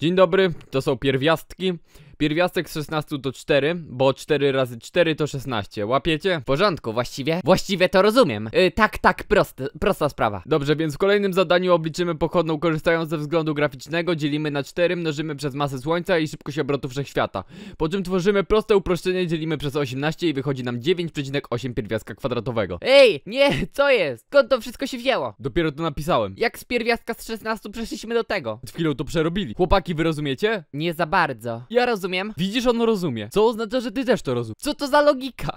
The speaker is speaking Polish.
Dzień dobry, to są pierwiastki. Pierwiastek z 16 to 4, bo 4 razy 4 to 16. Łapiecie? W porządku, właściwie? Właściwie to rozumiem. Yy, tak, tak, proste, prosta sprawa. Dobrze, więc w kolejnym zadaniu obliczymy pochodną korzystając ze względu graficznego, dzielimy na 4, mnożymy przez masę Słońca i szybkość obrotu Wszechświata. Po czym tworzymy proste uproszczenie, dzielimy przez 18 i wychodzi nam 9,8 pierwiastka kwadratowego. Ej, nie, co jest? Skąd to wszystko się wzięło? Dopiero to napisałem. Jak z pierwiastka z 16 przeszliśmy do tego? W chwilą to przerobili. Chłopaki, wy rozumiecie? Nie za bardzo. Ja rozumiem rozumiem. Widzisz, on rozumie. Co oznacza, że ty też to rozumiesz. Co to za logika?